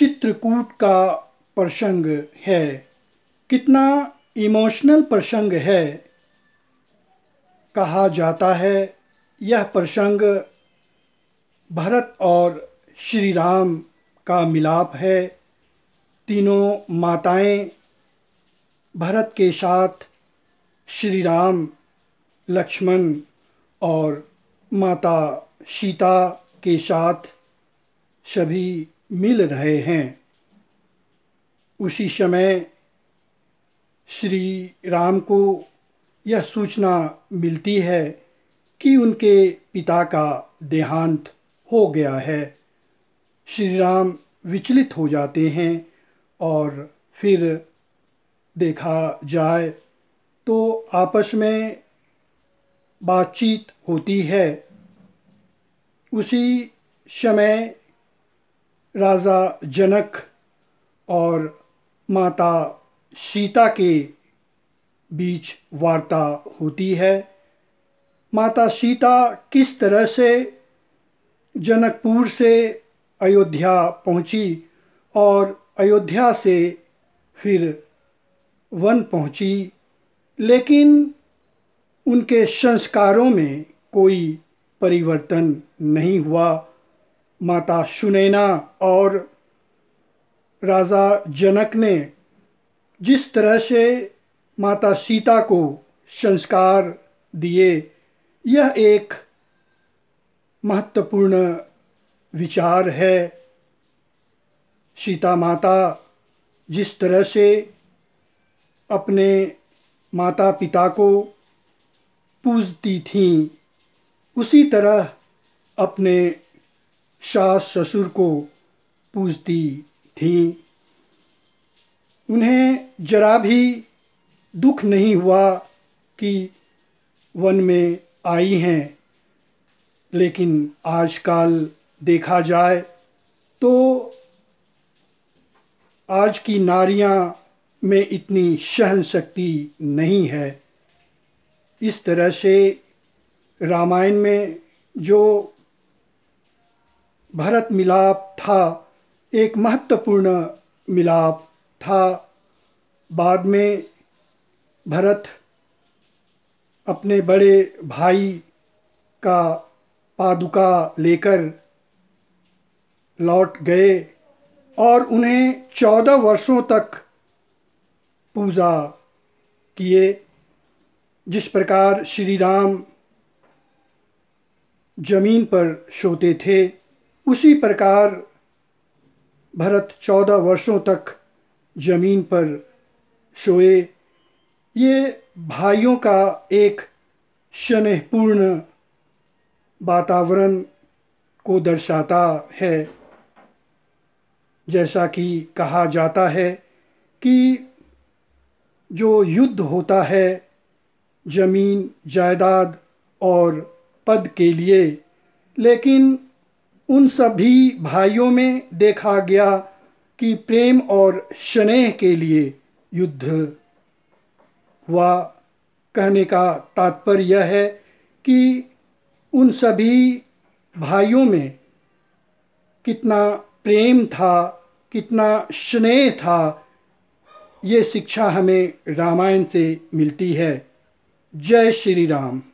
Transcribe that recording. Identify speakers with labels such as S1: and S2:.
S1: चित्रकूट का प्रसंग है कितना इमोशनल प्रसंग है कहा जाता है यह प्रसंग भरत और श्री राम का मिलाप है तीनों माताएं भरत के साथ श्री राम लक्ष्मण और माता सीता के साथ सभी मिल रहे हैं उसी समय श्री राम को यह सूचना मिलती है कि उनके पिता का देहांत हो गया है श्री राम विचलित हो जाते हैं और फिर देखा जाए तो आपस में बातचीत होती है उसी समय राजा जनक और माता सीता के बीच वार्ता होती है माता सीता किस तरह से जनकपुर से अयोध्या पहुंची और अयोध्या से फिर वन पहुंची लेकिन उनके संस्कारों में कोई परिवर्तन नहीं हुआ माता सुनैना और राजा जनक ने जिस तरह से माता सीता को संस्कार दिए यह एक महत्वपूर्ण विचार है सीता माता जिस तरह से अपने माता पिता को पूजती थीं उसी तरह अपने सास ससुर को पूजती थी उन्हें जरा भी दुख नहीं हुआ कि वन में आई हैं लेकिन आजकल देखा जाए तो आज की नारियां में इतनी सहन शक्ति नहीं है इस तरह से रामायण में जो भारत मिलाप था एक महत्वपूर्ण मिलाप था बाद में भरत अपने बड़े भाई का पादुका लेकर लौट गए और उन्हें चौदह वर्षों तक पूजा किए जिस प्रकार श्री राम जमीन पर सोते थे उसी प्रकार भरत चौदह वर्षों तक जमीन पर सोए ये भाइयों का एक स्नेहपूर्ण वातावरण को दर्शाता है जैसा कि कहा जाता है कि जो युद्ध होता है ज़मीन जायदाद और पद के लिए लेकिन उन सभी भाइयों में देखा गया कि प्रेम और स्नेह के लिए युद्ध हुआ कहने का तात्पर्य यह है कि उन सभी भाइयों में कितना प्रेम था कितना स्नेह था ये शिक्षा हमें रामायण से मिलती है जय श्री राम